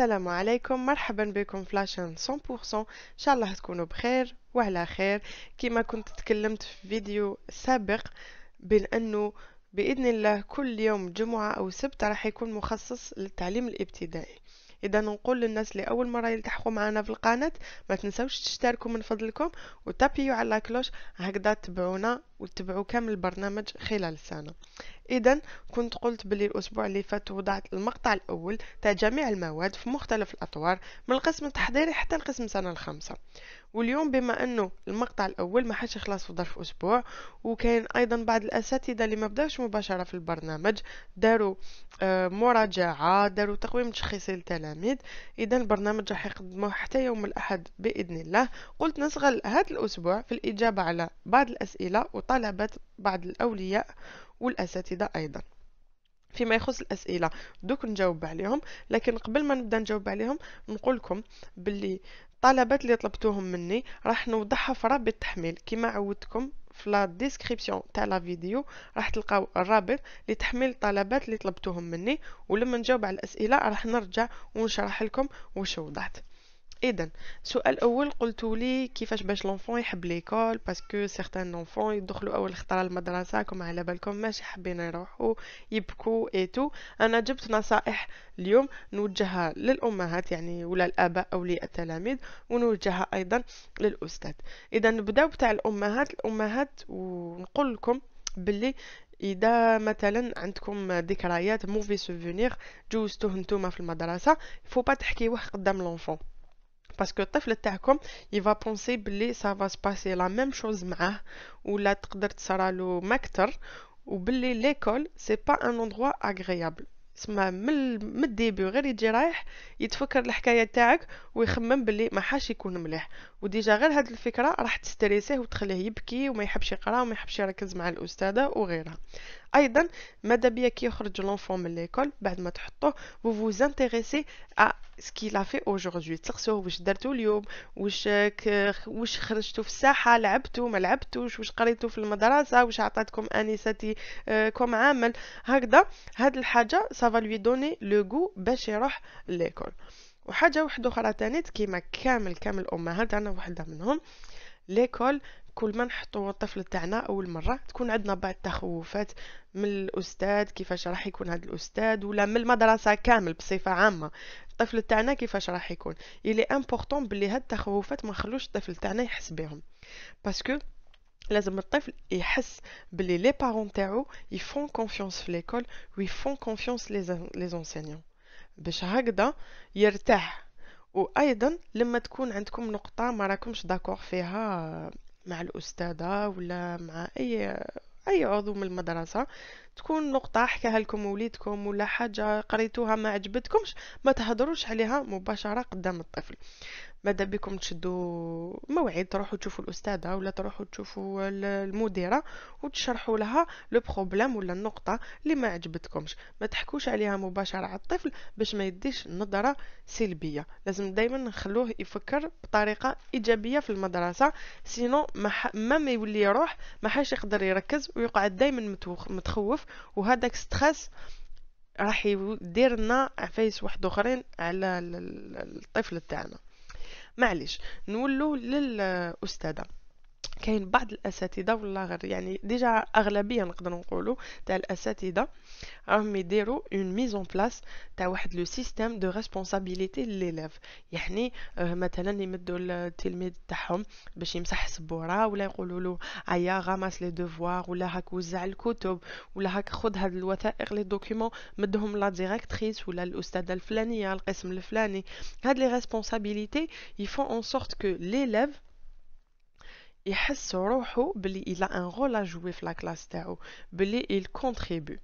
السلام عليكم مرحبا بكم في 100% ان شاء الله تكونوا بخير وعلى خير كما كنت تكلمت في فيديو سابق بين انه باذن الله كل يوم جمعه او سبت راح يكون مخصص للتعليم الابتدائي اذا نقول للناس اللي اول مره يلتحقوا معنا في القناه ما تنساوش تشتركوا من فضلكم وتابيو على لاكلوش هكذا تبعونا وتتبعوا كامل البرنامج خلال السنه اذا كنت قلت بلي الاسبوع اللي فات وضعت المقطع الاول تاع جميع المواد في مختلف الاطوار من القسم التحضيري حتى القسم سنه الخامسه واليوم بما انه المقطع الاول ما حدش خلاص في ظرف اسبوع وكان ايضا بعض الاساتذه اللي ما بداوش مباشره في البرنامج داروا آه، مراجعه داروا تقويم تشخيصي للتلاميذ اذا البرنامج راح يقدموه حتى يوم الاحد باذن الله قلت نشغل هذا الاسبوع في الاجابه على بعض الاسئله وطلبات بعض الاولياء والاساتذه ايضا فيما يخص الاسئله دوك نجاوب عليهم لكن قبل ما نبدا نجاوب عليهم نقول لكم باللي الطلبات اللي طلبتوهم مني راح نوضحها في رابط التحميل كما عودتكم في لا ديسكريبسيون تاع لا فيديو راح تلقاو الرابط لتحميل الطلبات اللي طلبتوهم مني ولما نجاوب على الاسئله راح نرجع ونشرح لكم واش وضحت اذا السؤال الاول قلت لي كيفاش باش لونفون يحب ليكول باسكو سيغتان لونفون يدخلوا اول خطره المدرسه كما على بالكم ماشي حابين يروحوا يبكوا اي تو انا جبت نصائح اليوم نوجهها للامهات يعني ولا الاباء او للتلاميذ ونوجهها ايضا للاستاذ اذا نبداو بتاع الامهات الامهات ونقول لكم باللي اذا مثلا عندكم ذكريات موفي سوفونير جوزتوه نتوما في المدرسه فو با تحكيوه قدام لونفون باسكو الطفل تاعكم va بونسي بلي سافا سباسي لا ميم شوز معاه ولا تقدر تصرالو ما اكثر وبلي ليكول سي با ان اندروا اغريابل سما من من الديبي غير يجي رايح يتفكر الحكايه تاعك ويخمم بلي ما حاش يكون مليح وديجا غير هاد الفكره راح تستريسيه وتخليه يبكي وما يحبش يقرا وما يحبش يركز مع الاستاذه وغيرها ايضا ماذا بيا كي يخرج لونفون من ليكول بعد ما تحطوه و فو intéressez ا سكي qu'il a fait واش درتو اليوم واش واش خرجتو في الساحه لعبتو ما لعبتوش واش قريتو في المدرسه واش عطاتكم انستي آه، كم عامل هكذا هاد الحاجه سافا لوي دوني لو غو باش يروح ليكول وحاجه واحده اخرى تانيت كيما كامل كامل الامهات انا وحده منهم ليكول كل ما نحطو الطفل تاعنا اول مره تكون عندنا بعض التخوفات من الاستاذ كيفاش راح يكون هذا الاستاذ ولا من المدرسه كامل بصفه عامه الطفل تاعنا كيفاش راح يكون الي امبورطون بلي هاد التخوفات ما نخلوش الطفل تاعنا يحس بهم باسكو لازم الطفل يحس بلي لي بارون تاعو يفون كونفيونس في ليكول ويفون كونفيونس لي زونسيون باش هكذا يرتاح وايضا لما تكون عندكم نقطه ما راكمش داكور فيها مع الاستاذه ولا مع اي اي عضو من المدرسه تكون نقطه حكاها لكم وليدكم ولا حاجه قريتوها ما عجبتكمش ما تهضروش عليها مباشره قدام الطفل ماذا بكم تشدوا موعد تروحوا تشوفوا الاستاذه ولا تروحوا تشوفوا المديره وتشرحوا لها لو بروبليم ولا النقطه اللي ما عجبتكمش ما تحكوش عليها مباشره على الطفل باش ما يديش نظره سلبيه لازم دائما نخلوه يفكر بطريقه ايجابيه في المدرسه سينو ما ما يولي يروح ما حاش يقدر يركز ويقعد دائما متخوف وهذاك ستريس راح يدير لنا عفايس واحد اخرين على الطفل تاعنا معليش نولو للاستاذه كاين بعض الاساتذه والله غير يعني ديجا اغلبيه نقدر نقولوا تاع الاساتذه راهم يديروا اون ميزون بلاس تاع واحد لو سيستيم دو ريسبونسابيلتي ليليف يعني آه، مثلا يمدوا التلميذ تاعهم باش يمسح السبوره ولا يقولوا له ايا غمس لي دوفوار ولا هاك وزع الكتب ولا هاك خذ هاد الوثائق لي دوكيومون مدهم لا ديريكتريس ولا الاستاذه الفلانيه القسم الفلاني هاد لي ريسبونسابيلتي يفون اون سورت كو ليليف Il il a un rôle à jouer dans la classe de il contribue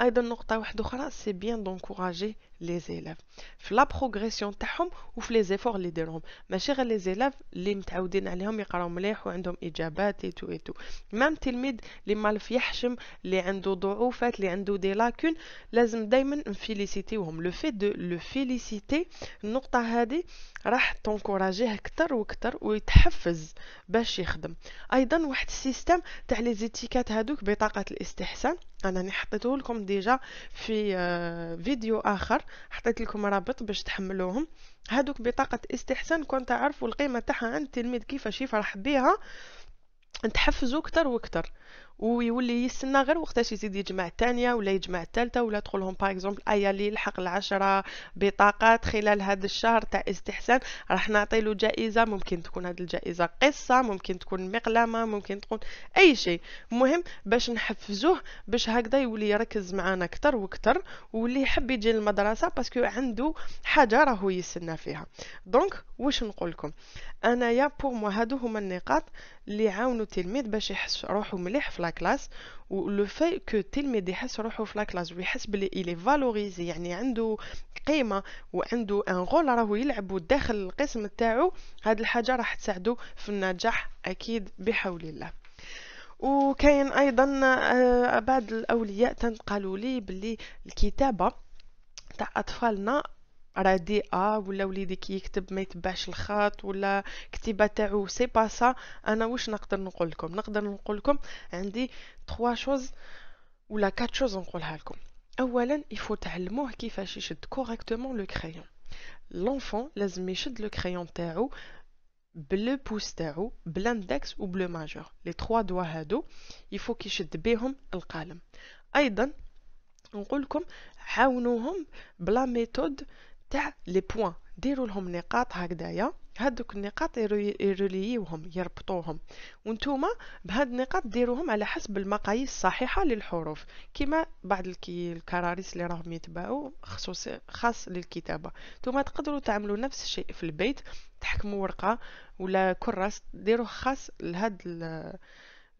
ايضا نقطه واحده اخرى سي بيان دونكوراجي لي زيلاف في لا بروغريسيون تاعهم وفي لي زيفور اللي ديرهم ماشي غير لي زيلاف اللي متعودين عليهم يقراو مليح وعندهم اجابات اي تو اي تو ميم تلميذ اللي مالف يحشم اللي عنده ضعوفات اللي عنده دي لاكون لازم دائما نفيليسيتيوهم لو في دو لو فيليسيتي النقطه هذه راح تنكوراجيه اكثر واكثر ويتحفز باش يخدم ايضا واحد السيستم تاع لي زيتيكات هذوك بطاقه الاستحسان انا نحطيته لكم ديجا في آه، فيديو اخر حطيت لكم رابط باش تحملوهم هادوك بطاقه استحسان كون تعرفوا القيمه تاعها عند التلميذ كيفاش يفرح بها تحفزوا اكثر واكثر ويولي يستنى غير وقتاش يزيد يجمع الثانيه ولا يجمع الثالثه ولا تقولهم باغ اكزومبل ايا لي لحق العشرة بطاقات خلال هذا الشهر تاع استحسان راح نعطي له جائزه ممكن تكون هذه الجائزه قصه ممكن تكون مقلمه ممكن تكون اي شيء المهم باش نحفزوه باش هكذا يولي يركز معنا اكثر واكثر واللي يحب يجي للمدرسه باسكو عنده حاجه راهو يستنى فيها دونك واش نقول لكم انايا بور مو هادو هما النقاط اللي عاونوا التلميذ باش يحس روحو مليح في لا كلاس ولو في كو التلميذ يحس روحو في لا كلاس ويحس بلي الي فالوريزي يعني عنده قيمه وعنده ان رول راهو يلعبو داخل القسم تاعو هاد الحاجه راح تساعدو في النجاح اكيد بحول الله وكاين ايضا بعض الاولياء تنقلوا لي بلي الكتابه تاع اطفالنا راه ا ولا وليدي كي يكتب ما يتبعش الخط ولا كتيبه تاعو سي با سا انا واش نقدر نقول لكم نقدر نقول لكم عندي 3 شوز ولا 4 شوز نقولها لكم اولا يفو تعلموه كيفاش يشد كوريكتومون لو كريون لونفون لازم يشد لو كريون تاعو بلو بوس تاعو بلاندكس بلو ماجور لي 3 دوا هادو يفو كيشد بيهم القلم ايضا نقولكم عاونوهم بلا ميثود تاع لي بوين ديرولهم نقاط هكذايا هادوك النقاط يرليوهم يربطوهم وانتوما بهاد النقاط ديروهم على حسب المقاييس الصحيحه للحروف كما بعض الكراريس اللي راهم يتباعوا خصوص خاص للكتابه نتوما تقدروا تعملوا نفس الشيء في البيت تحكموا ورقه ولا كراس ديروه خاص لهاد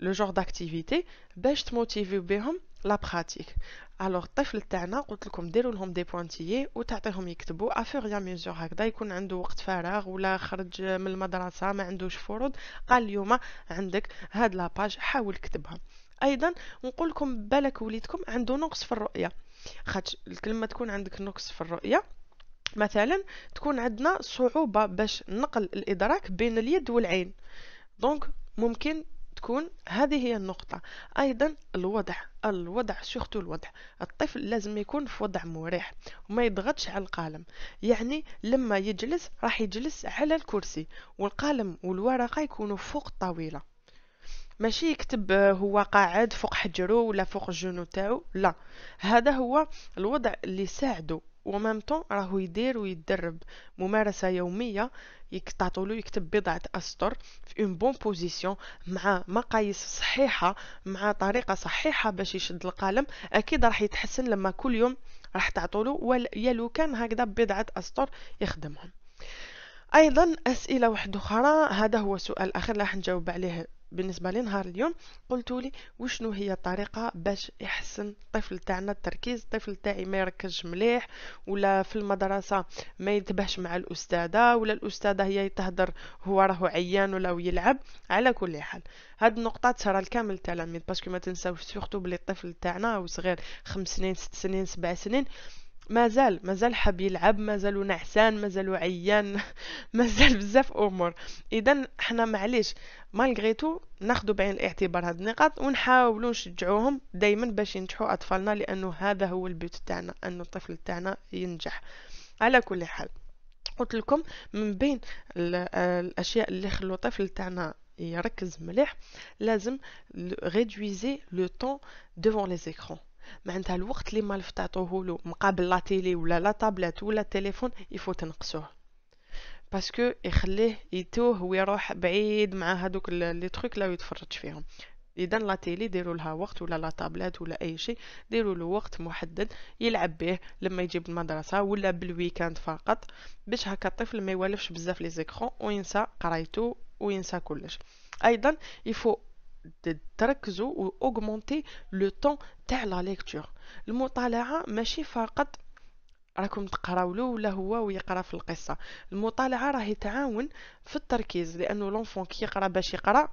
لو جور داكتيفيتي باش تموتيفيو بهم لا براتيك الوغ الطفل تاعنا قلت لكم ديروا لهم دي بوانتيي وتعطيهم يكتبوا يا ميزور هكذا يكون عنده وقت فراغ ولا خرج من المدرسه ما عندوش فروض قال اليوم عندك هاد لاباج حاول كتبها ايضا نقول لكم بالك وليدكم عنده نقص في الرؤيه خاطش الكلمه تكون عندك نقص في الرؤيه مثلا تكون عندنا صعوبه باش نقل الادراك بين اليد والعين دونك ممكن تكون هذه هي النقطة أيضا الوضع الوضع سورتو الوضع الطفل لازم يكون في وضع مريح وما يضغطش على القلم يعني لما يجلس راح يجلس على الكرسي والقلم والورقة يكونوا فوق الطاولة ماشي يكتب آه، هو قاعد فوق حجره ولا فوق الجنو تاعو لا هذا هو الوضع اللي ساعده نفس طون راهو يدير ويدرب ممارسه يوميه تعطولو يكتب بضعه اسطر في اون بون بوزيسيون مع مقاييس صحيحه مع طريقه صحيحه باش يشد القلم اكيد راح يتحسن لما كل يوم راح تعطولو يا لو كان هكذا بضعه اسطر يخدمهم ايضا اسئله واحده اخرى هذا هو سؤال اخر راح نجاوب عليه بالنسبه لنهار اليوم قلتوا لي وشنو هي الطريقه باش يحسن الطفل تاعنا التركيز الطفل تاعي ما يركزش مليح ولا في المدرسه ما ينتبهش مع الاستاذه ولا الاستاذه هي تهدر هو راهو عيان ولا يلعب على كل حال هاد النقطه ترى الكامل التلاميذ باسكو ما تنساوش سورتو بلي الطفل تاعنا وصغير خمس سنين ست سنين سبع سنين ما زال ما زال حاب يلعب ما زالو نعسان ما زالو عيان ما زال بزاف امور اذا حنا معليش مالغري تو ناخذ بعين الاعتبار هاد النقاط ونحاولوا نشجعوهم دائما باش ينجحوا اطفالنا لانه هذا هو البيت تاعنا انه الطفل تاعنا ينجح على كل حال قلت لكم من بين الاشياء اللي خلو الطفل تاعنا يركز مليح لازم ريدويزي لو طون ديفون لي زيكرون ما عندها الوقت اللي مالف تعطوه مقابل لا تيلي ولا لا طابلات ولا التليفون يفو تنقصوه باسكو يخليه يتوه ويروح بعيد مع هادوك لي تروك لا يتفرج فيهم اذا لا تيلي ديروا لها وقت ولا لا طابلات ولا اي شيء ديروا له وقت محدد يلعب به لما يجي المدرسه ولا بالويكاند فقط باش هكا الطفل ما يوالفش بزاف لي زيكرون وينسى قرايته وينسى كلش ايضا يفو تركزوا واوغمونتي لو طون تاع لا ليكتور المطالعه ماشي فقط راكم تقراو له ولا هو ويقرا في القصه المطالعه راهي تعاون في التركيز لانه لونفون كي يقرا باش يقرا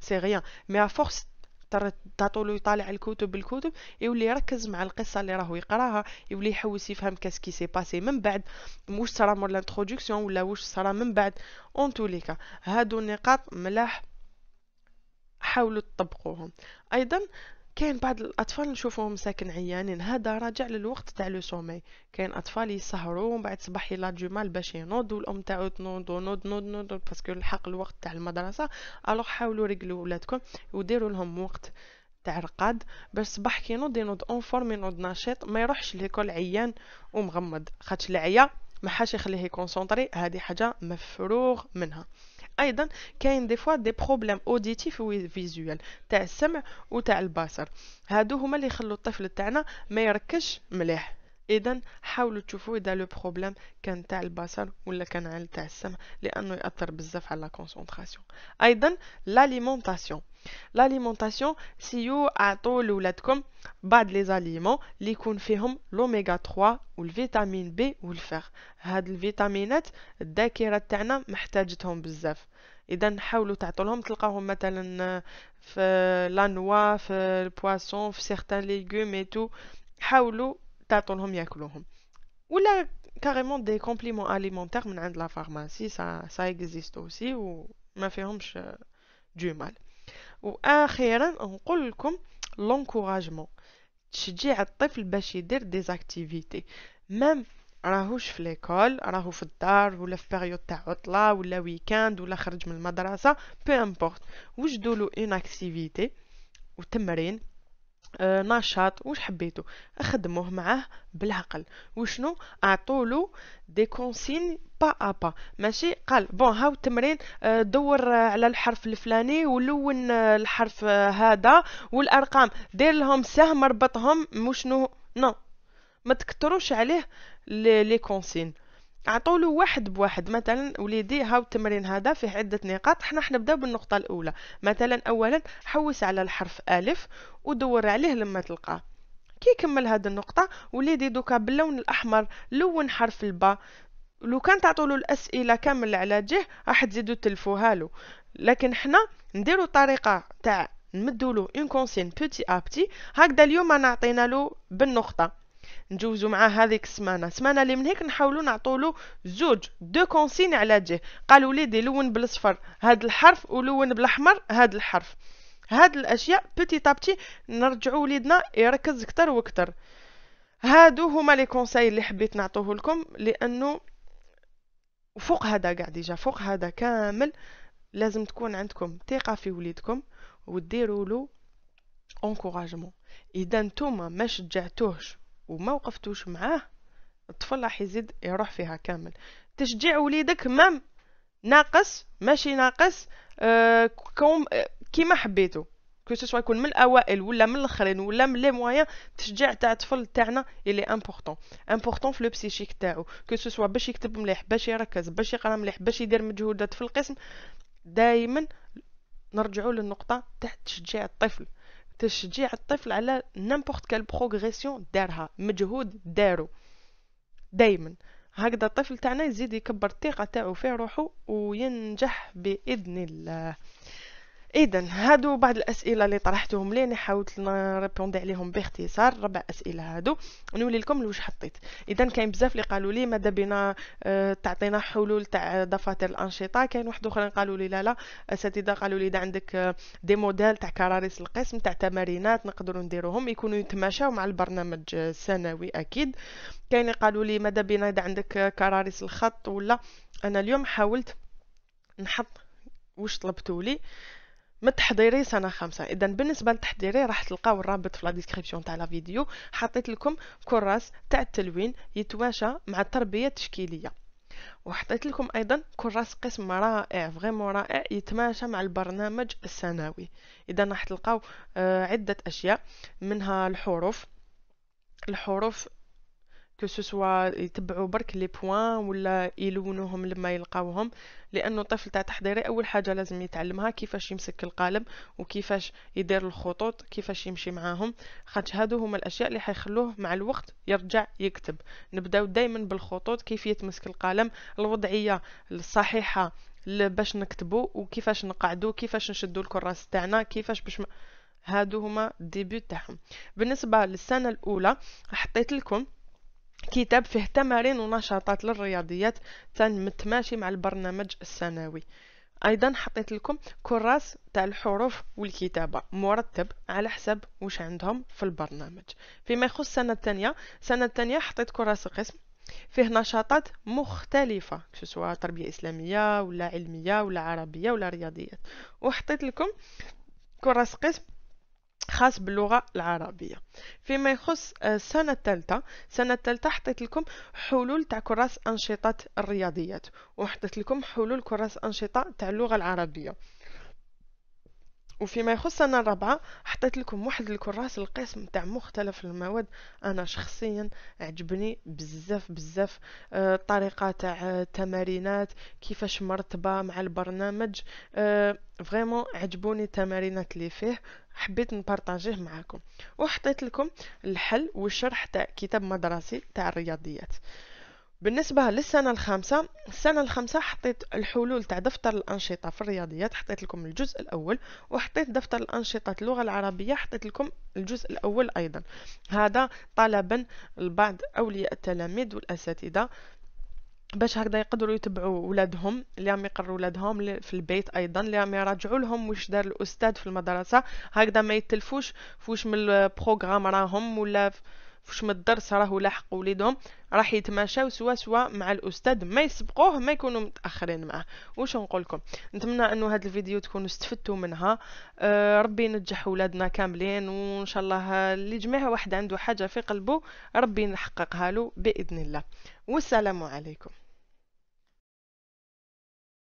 سي غيان مي فورس تعطولو يطالع الكتب بالكتب يولي يركز مع القصه اللي راهو يقراها يولي يحوس يفهم كاسكي سي باسي من بعد واش صرا مور لانتروداكسيون ولا واش صرا من بعد اون توليكا هادو النقاط ملاح حاولوا تطبقوهم ايضا كاين بعض الاطفال نشوفوهم ساكن عيانين هذا راجع للوقت تاع لو سومي كاين اطفال يسهروا ومن بعد صباح يلا جمال باش ينوض الام تاعو تنوض نوض نوض نوض باسكو لحق الوقت تاع المدرسه الوغ حاولوا رجلوا ولادكم وديروا لهم وقت تاع الرقاد باش صباح كي ينوض ينوض اون فورم ينوض نشيط ما يروحش ليكول عيان ومغمض خاطش العيا ما حاش يخليه يكونسونطري هذه حاجه مفروغ منها ايضا كاين دي فوا دي بروبليم اوديتيف وفيزوال تاع السمع وتاع البصر هادو هما اللي يخلو الطفل تاعنا ما يركزش مليح اذا حاولوا تشوفوا اذا لو بروبليم كان تاع البصر ولا كان على تاع السمع لانه ياثر بزاف على لا كونسونطراسيون ايضا لاليمونطاسيون لاليمونطاسيون سيو اعطوا لولادكم بعض لي زاليمون اللي يكون فيهم لوميغا 3 والفيتامين بي والفير هاد الفيتامينات الذاكره تاعنا محتاجتهم بزاف اذا حاولوا تعطوا لهم تلقاهم مثلا في لانوا في البواسون في سيغتان ليغوم اي تو حاولوا Ou là, carrément des compliments alimentaires, mais dans la pharmacie, ça existe aussi, ou je me fais du mal. Ou un, on a l'encouragement. Je dis à tous les gens faire des activités. Même à la suis à l'école, à la fin de l'école, à la période de la week-end, ou la fin de la peu importe. Si je fais une activité, ou une temerine, آه، نشاط واش حبيتو خدموه معاه بالعقل وشنو اعطولو دي كونسين با ابا با ماشي قال بون هاو التمرين آه، دور آه، على الحرف الفلاني ولون الحرف هذا والارقام دير لهم سهم اربطهم مشنو نو ما تكتروش عليه لي كونسين عطولو واحد بواحد مثلا وليدي هاو التمرين هذا فيه عدة نقاط حنا حنبداو بالنقطة الأولى مثلا أولا حوس على الحرف ألف ودور عليه لما تلقاه كي كمل هاد النقطة وليدي دوكا باللون الأحمر لون حرف الباء لو كان تعطولو الأسئلة كامل على جه راح تزيدو تلفوها له لكن حنا نديرو طريقة تاع نمدولو اون كونسين بوتي ا بوتي هكذا اليوم انا عطينا له بالنقطه نجوزو معاه هذيك السمانه السمانه اللي من هيك نحاولو نعطولو زوج دو كونسين على جه قالوا لي لون بالصفر هاد الحرف ولون بالاحمر هاد الحرف هاد الاشياء بيتي تابتي نرجعو وليدنا يركز اكثر واكثر هادو هما لي كونساي اللي حبيت نعطوه لكم لانه وفوق هذا قاع ديجا فوق هذا كامل لازم تكون عندكم ثقه في وليدكم وديروا له انكوراجمون اذا نتوما ما شجعتوهش وما وقفتوش معاه الطفل راح يزيد يروح فيها كامل تشجيع وليدك مام ناقص ماشي ناقص آه كوم آه، كيما حبيتو كو سوا يكون من الاوائل ولا من الاخرين ولا من لي موايان التشجيع تاع الطفل تاعنا اللي امبورطون امبورطون في لو بسيشيك تاعو كو سوا باش يكتب مليح باش يركز باش يقرا مليح باش يدير مجهودات في القسم دائما نرجعوا للنقطه تاع تشجيع الطفل تشجيع الطفل على نيمبورت كال بروغريسيون دارها مجهود دارو دايما هكذا الطفل تاعنا يزيد يكبر الثقه تاعو في روحو وينجح باذن الله اذا هادو بعض الاسئله اللي طرحتهم لي انا حاولت نريبوندي عليهم باختصار ربع اسئله هادو نولي لكم لوش حطيت اذا كاين بزاف اللي قالوا لي ماذا بينا آه، تعطينا حلول تاع دفاتر الانشطه كاين واحد اخرين قالوا لي لا لا اساتذه قالوا لي اذا عندك دي آه، موديل تاع كراريس القسم تاع تمارينات نقدروا نديروهم يكونوا يتماشاو مع البرنامج السنوي آه، اكيد كاين قالوا لي ماذا بينا اذا عندك كراريس الخط ولا انا اليوم حاولت نحط واش طلبتولي من تحضيري سنة خمسة إذا بالنسبة لتحضيري راح تلقاو الرابط في لا ديسكريبسيون تاع لا فيديو حطيت لكم كراس تاع التلوين يتواشى مع التربية التشكيلية وحطيت لكم ايضا كراس قسم رائع فريمون رائع يتماشى مع البرنامج السنوي اذا راح تلقاو آه، عده اشياء منها الحروف الحروف كو سوسوا يتبعوا برك لي بوين ولا يلونوهم لما يلقاوهم لانه الطفل تاع تحضيري اول حاجه لازم يتعلمها كيفاش يمسك القلم وكيفاش يدير الخطوط كيفاش يمشي معاهم خاطر هادو هما الاشياء اللي حيخلوه مع الوقت يرجع يكتب نبداو دائما بالخطوط كيفيه مسك القلم الوضعيه الصحيحه باش نكتبو وكيفاش نقعدو كيفاش نشدو الكراس تاعنا كيفاش باش م... هادو هما الديبي تاعهم بالنسبه للسنه الاولى حطيت لكم كتاب فيه تمارين ونشاطات للرياضيات متماشي مع البرنامج السنوي ايضا حطيت لكم كراس تاع الحروف والكتابه مرتب على حسب واش عندهم في البرنامج فيما يخص السنه الثانيه السنه الثانيه حطيت كراس قسم فيه نشاطات مختلفه سواء تربيه اسلاميه ولا علميه ولا عربيه ولا رياضيات وحطيت لكم كراس قسم خاص باللغة العربية فيما يخص السنة آه، الثالثة السنة الثالثة حطيت لكم حلول تاع كراس أنشطة الرياضيات وحطيت لكم حلول كراس أنشطة تاع اللغة العربية وفيما يخص انا الرابعه حطيت لكم واحد الكراس القسم تاع مختلف المواد انا شخصيا عجبني بزاف بزاف آه، الطريقه تاع آه، التمارينات كيفاش مرتبه مع البرنامج فريمون آه، عجبوني التمارينات اللي فيه حبيت نبارطاجيه معاكم وحطيت لكم الحل والشرح تاع كتاب مدرسي تاع الرياضيات بالنسبة للسنة الخامسة السنة الخامسة حطيت الحلول تاع دفتر الأنشطة في الرياضيات حطيت لكم الجزء الأول وحطيت دفتر الأنشطة اللغة العربية حطيت لكم الجزء الأول أيضا هذا طلبا لبعض أولياء التلاميذ والأساتذة باش هكذا يقدروا يتبعوا ولادهم اللي عم يقروا ولادهم في البيت ايضا اللي عم يراجعوا لهم واش دار الاستاذ في المدرسه هكذا ما يتلفوش فوش من البروغرام راهم ولا في فاش من الدرس راهو لاحق وليدهم راح يتماشاو سوا سوا مع الاستاذ ما يسبقوه ما يكونوا متاخرين معه واش نقول لكم نتمنى انه هذا الفيديو تكونوا استفدتوا منها آه ربي ينجح ولادنا كاملين وان شاء الله اللي جميع واحد عنده حاجه في قلبه ربي يحققها له باذن الله والسلام عليكم